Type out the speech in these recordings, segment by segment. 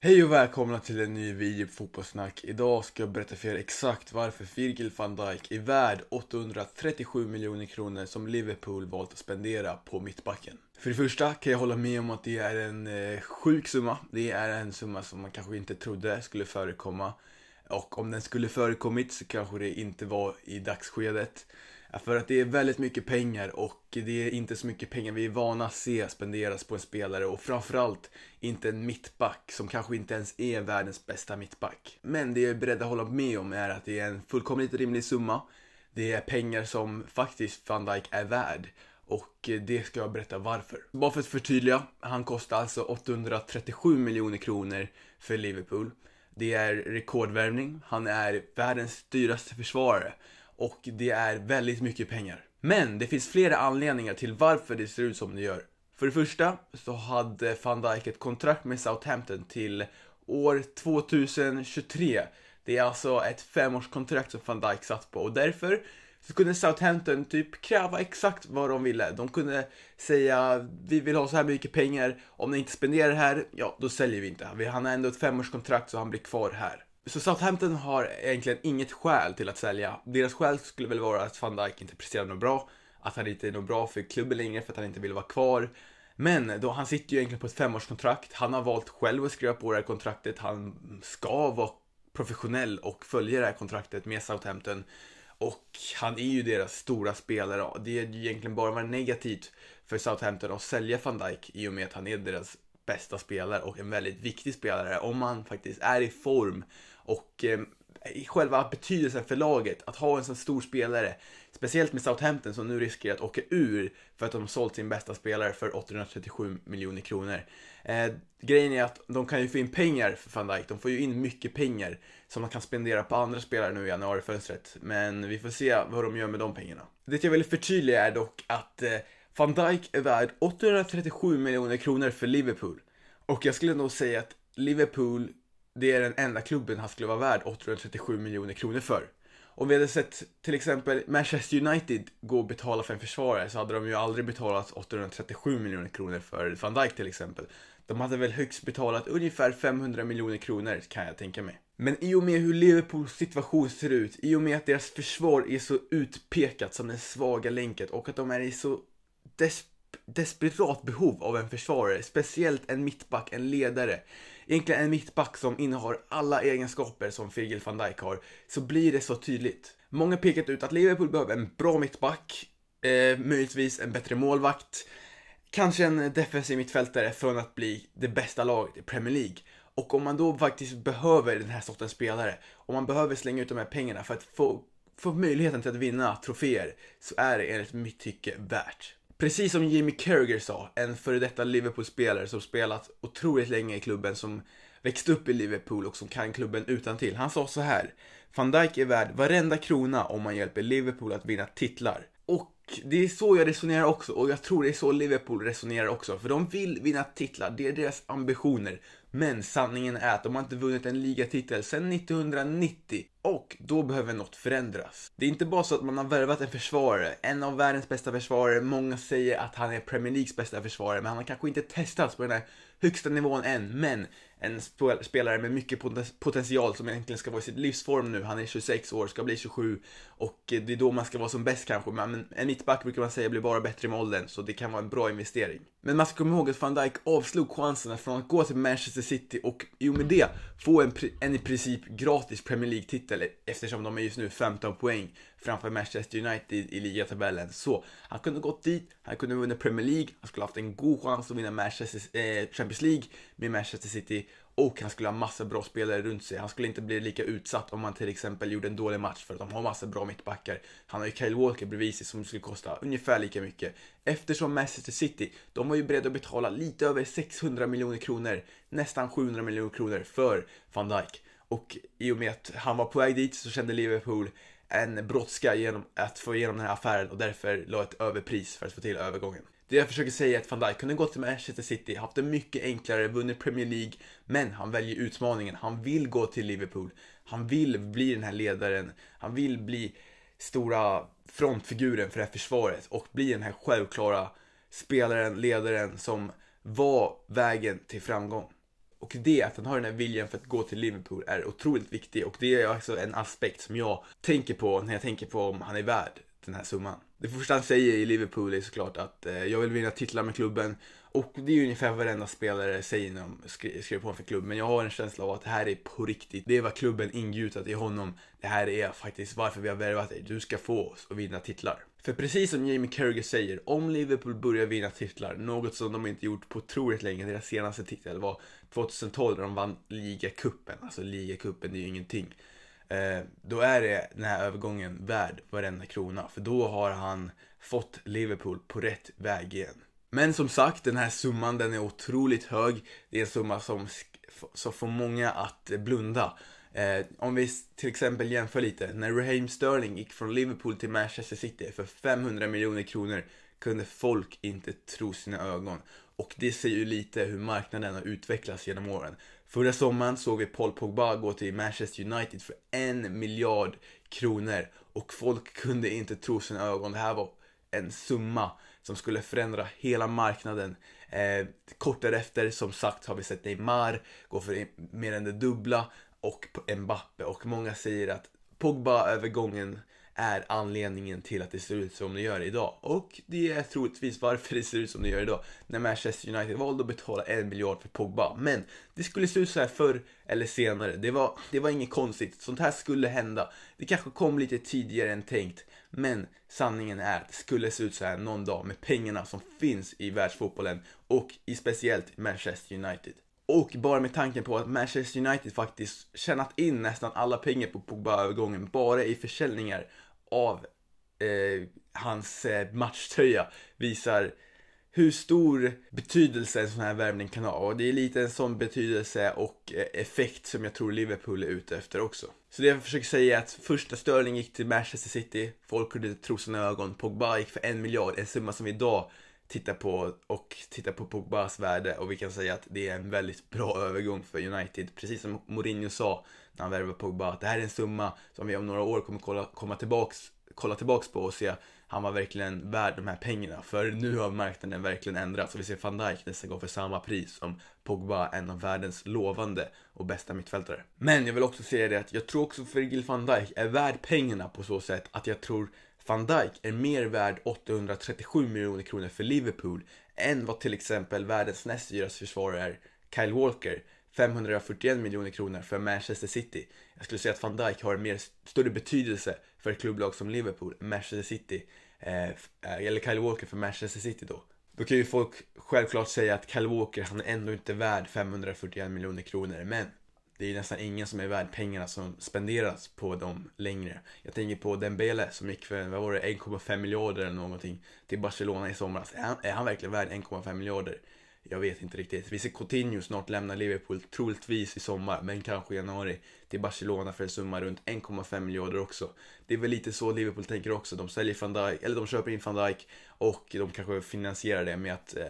Hej och välkomna till en ny video på Fotbollssnack. Idag ska jag berätta för er exakt varför Virgil van Dijk är värd 837 miljoner kronor som Liverpool valt att spendera på mittbacken. För det första kan jag hålla med om att det är en eh, sjuk summa. Det är en summa som man kanske inte trodde skulle förekomma. Och om den skulle förekommit så kanske det inte var i dagsskedet. För att det är väldigt mycket pengar och det är inte så mycket pengar vi är vana att se spenderas på en spelare och framförallt inte en mittback som kanske inte ens är världens bästa mittback. Men det jag är beredd att hålla med om är att det är en fullkomligt rimlig summa. Det är pengar som faktiskt van Dijk är värd och det ska jag berätta varför. Bara för att förtydliga, han kostar alltså 837 miljoner kronor för Liverpool. Det är rekordvärvning, han är världens dyraste försvarare och det är väldigt mycket pengar. Men det finns flera anledningar till varför det ser ut som det gör. För det första så hade van Dijk ett kontrakt med Southampton till år 2023. Det är alltså ett femårskontrakt som van Dijk satt på och därför så kunde Southampton typ kräva exakt vad de ville. De kunde säga vi vill ha så här mycket pengar, om ni inte spenderar här, ja då säljer vi inte. Han har ändå ett femårskontrakt så han blir kvar här. Så Southampton har egentligen inget skäl till att sälja. Deras skäl skulle väl vara att van Dijk inte presterar något bra, att han inte är något bra för klubben längre för att han inte vill vara kvar. Men då, han sitter ju egentligen på ett femårskontrakt, han har valt själv att skriva på det här kontraktet, han ska vara professionell och följa det här kontraktet med Southampton. Och han är ju deras stora spelare. Det är ju egentligen bara vara negativt för Southampton att sälja van Dijk i och med att han är deras bästa spelare och en väldigt viktig spelare om man faktiskt är i form och eh, i själva betydelsen för laget att ha en sån stor spelare, speciellt med Southampton som nu riskerar att åka ur för att de sålt sin bästa spelare för 837 miljoner kronor. Eh, grejen är att de kan ju få in pengar för van Dijk, de får ju in mycket pengar som man kan spendera på andra spelare nu i januarifönstret, men vi får se vad de gör med de pengarna. Det jag vill förtydliga är dock att eh, Van Dijk är värd 837 miljoner kronor för Liverpool. Och jag skulle nog säga att Liverpool, det är den enda klubben han skulle vara värd 837 miljoner kronor för. Om vi hade sett till exempel Manchester United gå och betala för en försvarare så hade de ju aldrig betalat 837 miljoner kronor för van Dijk till exempel. De hade väl högst betalat ungefär 500 miljoner kronor kan jag tänka mig. Men i och med hur Liverpools situation ser ut, i och med att deras försvar är så utpekat som den svaga länken och att de är i så des desperat behov av en försvarare, speciellt en mittback, en ledare. Egentligen en mittback som innehar alla egenskaper som Virgil van Dijk har, så blir det så tydligt. Många pekat ut att Liverpool behöver en bra mittback, eh, möjligtvis en bättre målvakt, kanske en defensiv mittfältare från att bli det bästa laget i Premier League. Och om man då faktiskt behöver den här sortens spelare, om man behöver slänga ut de här pengarna för att få, få möjligheten till att vinna troféer, så är det enligt mitt tycke värt precis som Jimmy Carragher sa, en före detta Liverpool-spelare som spelat otroligt länge i klubben, som växte upp i Liverpool och som kan klubben utan till. Han sa så här. Van Dijk är värd varenda krona om man hjälper Liverpool att vinna titlar det är så jag resonerar också och jag tror det är så Liverpool resonerar också. För de vill vinna titlar, det är deras ambitioner. Men sanningen är att de har inte vunnit en ligatitel sedan 1990 och då behöver något förändras. Det är inte bara så att man har värvat en försvarare, en av världens bästa försvarare. Många säger att han är Premier Leagues bästa försvarare, men han har kanske inte testats på den här högsta nivån än. Men en spelare med mycket potential som egentligen ska vara i sitt livsform nu. Han är 26 år, ska bli 27 och eh, det är då man ska vara som bäst kanske. Men en mittback brukar man säga blir bara bättre med åldern, så det kan vara en bra investering. Men man ska komma ihåg att van Dijk avslog chanserna från att gå till Manchester City och i och med det få en, en i princip gratis Premier League-titel eftersom de är just nu 15 poäng framför Manchester United i ligatabellen. Så han kunde gått dit, han kunde vunnit Premier League, han skulle haft en god chans att vinna Manchester, eh, Champions League med Manchester City och han skulle ha massa bra spelare runt sig. Han skulle inte bli lika utsatt om han till exempel gjorde en dålig match för att de har massa bra mittbackar. Han har ju Kyle Walker bredvid sig som skulle kosta ungefär lika mycket. Eftersom Manchester City, de var ju beredda att betala lite över 600 miljoner kronor, nästan 700 miljoner kronor för van Dijk. Och i och med att han var på väg dit så kände Liverpool en brådska genom att få igenom den här affären och därför la ett överpris för att få till övergången. Det jag försöker säga är att van Dijk kunde gått till Manchester City, haft det mycket enklare, vunnit Premier League, men han väljer utmaningen. Han vill gå till Liverpool. Han vill bli den här ledaren. Han vill bli stora frontfiguren för det här försvaret och bli den här självklara spelaren, ledaren som var vägen till framgång. Och det att han har den här viljan för att gå till Liverpool är otroligt viktigt. och det är också alltså en aspekt som jag tänker på när jag tänker på om han är värd den här summan. Det första han säger i Liverpool är såklart att eh, jag vill vinna titlar med klubben och det är ju ungefär varenda spelare säger när de skriver på för klubb. Men jag har en känsla av att det här är på riktigt. Det är vad klubben ingjutat i honom. Det här är faktiskt varför vi har värvat dig. Du ska få oss att vinna titlar. För precis som Jamie Carragher säger, om Liverpool börjar vinna titlar, något som de inte gjort på otroligt länge, deras senaste titel var 2012 när de vann ligacupen. Alltså ligacupen, det är ju ingenting. Eh, då är det den här övergången värd varenda krona, för då har han fått Liverpool på rätt väg igen. Men som sagt, den här summan den är otroligt hög. Det är en summa som, som får många att blunda. Eh, om vi till exempel jämför lite. När Raheem Sterling gick från Liverpool till Manchester City för 500 miljoner kronor kunde folk inte tro sina ögon. Och det säger ju lite hur marknaden har utvecklats genom åren. Förra sommaren såg vi Paul Pogba gå till Manchester United för en miljard kronor och folk kunde inte tro sina ögon. Det här var en summa som skulle förändra hela marknaden. Eh, kort därefter, som sagt, har vi sett Neymar gå för mer än det dubbla och Mbappe och många säger att Pogba-övergången är anledningen till att det ser ut som det gör idag. Och det är troligtvis varför det ser ut som det gör idag. När Manchester United valde att betala en miljard för Pogba. Men det skulle se ut så här förr eller senare. Det var, det var inget konstigt. Sånt här skulle hända. Det kanske kom lite tidigare än tänkt. Men sanningen är att det skulle se ut så här någon dag med pengarna som finns i världsfotbollen och i speciellt Manchester United. Och bara med tanken på att Manchester United faktiskt tjänat in nästan alla pengar på Pogba-övergången bara i försäljningar av eh, hans eh, matchtröja visar hur stor betydelse en sån här värvning kan ha och det är lite en sån betydelse och eh, effekt som jag tror Liverpool är ute efter också. Så det jag försöker säga är att första Sterling gick till Manchester City, folk kunde tro sina ögon, Pogba gick för en miljard, en summa som idag titta på och titta på Pogbas värde och vi kan säga att det är en väldigt bra övergång för United. Precis som Mourinho sa när han värvade Pogba, att det här är en summa som vi om några år kommer kolla, komma tillbaks, kolla tillbaks på och se han var verkligen värd de här pengarna. För nu har marknaden verkligen ändrats och vi ser van Dijk nästan gå för samma pris som Pogba, en av världens lovande och bästa mittfältare. Men jag vill också säga det att jag tror också Virgil van Dijk är värd pengarna på så sätt att jag tror van Dijk är mer värd 837 miljoner kronor för Liverpool än vad till exempel världens näst dyraste försvarare är, Kyle Walker, 541 miljoner kronor för Manchester City. Jag skulle säga att van Dijk har en mer, större betydelse för ett klubblag som Liverpool, Manchester City, eh, eh, eller Kyle Walker för Manchester City då. Då kan ju folk självklart säga att Kyle Walker, han är ändå inte värd 541 miljoner kronor, men det är nästan ingen som är värd pengarna som spenderas på dem längre. Jag tänker på Dembele som gick för, vad var det, 1,5 miljarder eller någonting till Barcelona i somras. Är han, är han verkligen värd 1,5 miljarder? Jag vet inte riktigt. Vi ser Coutinho snart lämna Liverpool, troligtvis i sommar, men kanske i januari, till Barcelona för en summa runt 1,5 miljarder också. Det är väl lite så Liverpool tänker också. De säljer van Dijk, eller de köper in van Dijk och de kanske finansierar det med att eh,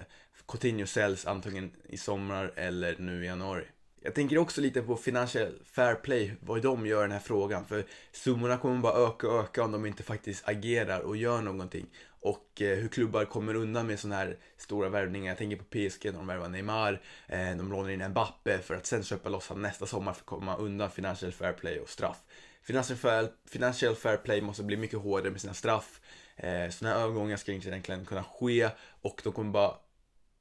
Coutinho säljs antingen i sommar eller nu i januari. Jag tänker också lite på Financial Fair Play, vad de gör i den här frågan. För summorna kommer bara öka och öka om de inte faktiskt agerar och gör någonting. Och eh, hur klubbar kommer undan med sådana här stora värvningar. Jag tänker på PSG när de värvar Neymar, eh, de lånar in Mbappe för att sen köpa loss honom nästa sommar för att komma undan Financial Fair Play och straff. Financial Fair, Play måste bli mycket hårdare med sina straff. Eh, sådana här övergångar ska inte egentligen kunna ske och de kommer bara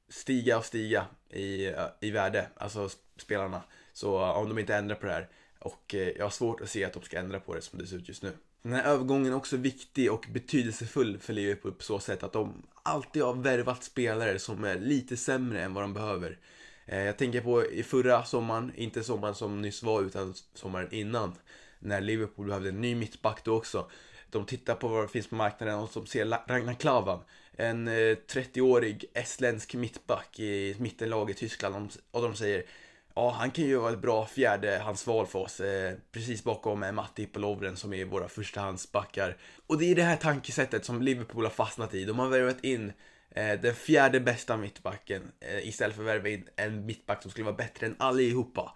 stiga och stiga i, eh, i värde, alltså spelarna. Så eh, om de inte ändrar på det här. Och eh, jag har svårt att se att de ska ändra på det som det ser ut just nu. Den här övergången är också viktig och betydelsefull för Liverpool på så sätt att de alltid har värvat spelare som är lite sämre än vad de behöver. Jag tänker på i förra sommaren, inte sommaren som nyss var utan sommaren innan. När Liverpool behövde en ny mittback då också. De tittar på vad det finns på marknaden och de ser Ragnar Klavan en 30-årig eh, estländsk mittback i mittenlag i Tyskland och de säger ja, han kan ju vara ett bra fjärdehandsval för oss, eh, precis bakom eh, Matti och Lovren som är våra förstahandsbackar. Och det är det här tankesättet som Liverpool har fastnat i. De har värvat in eh, den fjärde bästa mittbacken eh, istället för att värva in en mittback som skulle vara bättre än allihopa.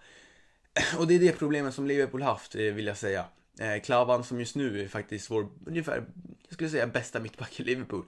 Och det är det problemet som Liverpool haft, eh, vill jag säga. Eh, Klavan som just nu är faktiskt vår, ungefär, jag skulle säga bästa mittback i Liverpool.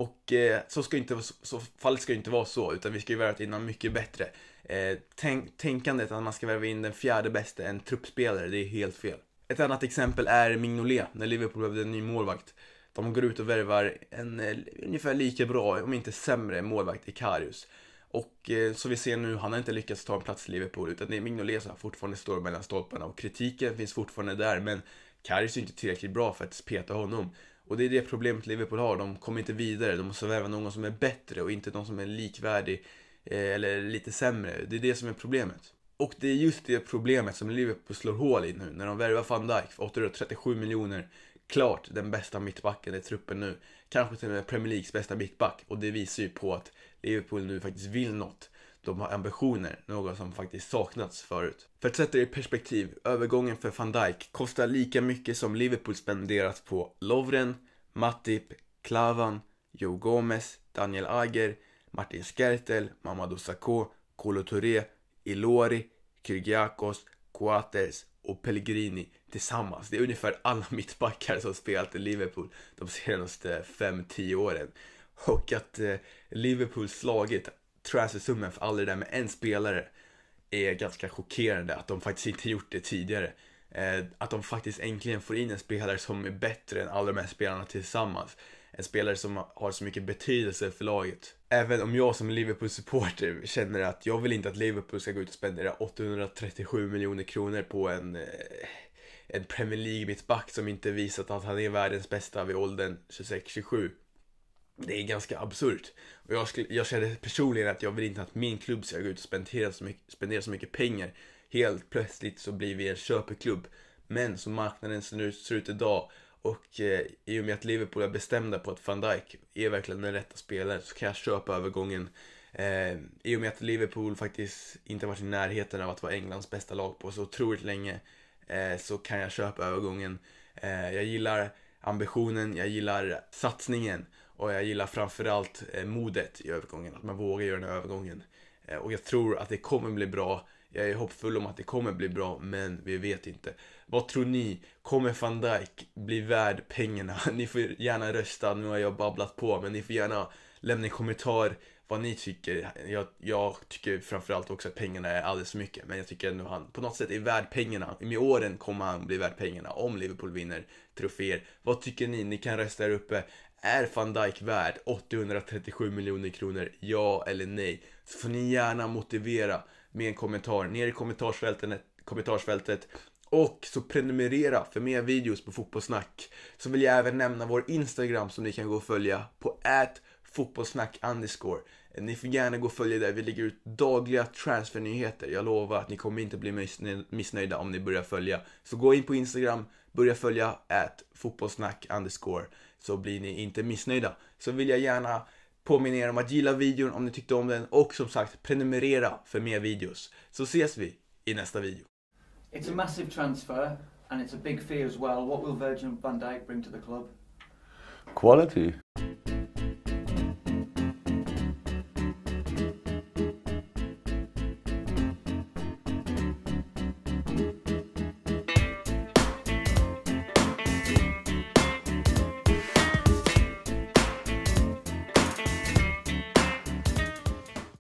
Och eh, så, ska inte, så, så fallet ska ju inte vara så, utan vi ska ju värva in någon mycket bättre. Eh, tänk, tänkandet att man ska värva in den fjärde bästa, en truppspelare, det är helt fel. Ett annat exempel är Mignolet, när Liverpool behövde en ny målvakt. De går ut och värvar en eh, ungefär lika bra, om inte sämre, målvakt i Karius. Och eh, som vi ser nu, han har inte lyckats ta en plats i Liverpool, utan det är Mignolet som fortfarande står mellan stolparna. Och kritiken finns fortfarande där, men Karius är inte tillräckligt bra för att peta honom. Och det är det problemet Liverpool har. De kommer inte vidare. De måste värva någon som är bättre och inte någon som är likvärdig eh, eller lite sämre. Det är det som är problemet. Och det är just det problemet som Liverpool slår hål i nu när de värvar van Dijk för 837 miljoner. Klart den bästa mittbacken i truppen nu. Kanske till och med Premier Leagues bästa mittback. Och det visar ju på att Liverpool nu faktiskt vill något. De har ambitioner, något som faktiskt saknats förut. För att sätta det i perspektiv, övergången för van Dijk kostar lika mycket som Liverpool spenderat på Lovren, Matip, Klavan, Joe Gomez, Daniel Ager, Martin Skertel, Mamadou Sakho, Kolo Touré, Ilori, Kyrgiakos, Coates och Pellegrini tillsammans. Det är ungefär alla mittbackar som spelat i Liverpool de senaste 5-10 åren. Och att eh, Liverpool slagit transfersumman för all det där med en spelare är ganska chockerande att de faktiskt inte gjort det tidigare. Eh, att de faktiskt äntligen får in en spelare som är bättre än alla de här spelarna tillsammans. En spelare som har så mycket betydelse för laget. Även om jag som Liverpool-supporter känner att jag vill inte att Liverpool ska gå ut och spendera 837 miljoner kronor på en, eh, en Premier League-mittback som inte visat att han är världens bästa vid åldern 26-27 det är ganska absurt. Och jag, skulle, jag kände personligen att jag vill inte att min klubb ska gå ut och spendera så mycket, spendera så mycket pengar. Helt plötsligt så blir vi en köpeklubb. Men som marknaden ser ut, ser ut idag och eh, i och med att Liverpool är bestämda på att van Dijk är verkligen den rätta spelaren så kan jag köpa övergången. Eh, I och med att Liverpool faktiskt inte varit i närheten av att vara Englands bästa lag på så otroligt länge eh, så kan jag köpa övergången. Eh, jag gillar ambitionen, jag gillar satsningen och jag gillar framförallt eh, modet i övergången, att man vågar göra den här övergången. Eh, och jag tror att det kommer bli bra. Jag är hoppfull om att det kommer bli bra, men vi vet inte. Vad tror ni? Kommer van Dijk bli värd pengarna? Ni får gärna rösta, nu har jag babblat på, men ni får gärna lämna en kommentar vad ni tycker. Jag, jag tycker framförallt också att pengarna är alldeles för mycket, men jag tycker ändå han på något sätt är värd pengarna. Med åren kommer han bli värd pengarna om Liverpool vinner troféer. Vad tycker ni? Ni kan rösta här uppe är van Dijk värd 837 miljoner kronor? Ja eller nej? Så får ni gärna motivera med en kommentar ner i kommentarsfältet, kommentarsfältet. Och så prenumerera för mer videos på Fotbollssnack. Så vill jag även nämna vår Instagram som ni kan gå och följa på at fotbollssnack underscore. Ni får gärna gå och följa där, vi lägger ut dagliga transfernyheter. Jag lovar att ni kommer inte bli missnöjda om ni börjar följa. Så gå in på Instagram, börja följa at fotbollssnack underscore så blir ni inte missnöjda. Så vill jag gärna påminna er om att gilla videon om ni tyckte om den och som sagt prenumerera för mer videos. Så ses vi i nästa video. It's a massive transfer and it's a big fee as well. What will Virgil van Dijk bring to the club? Quality.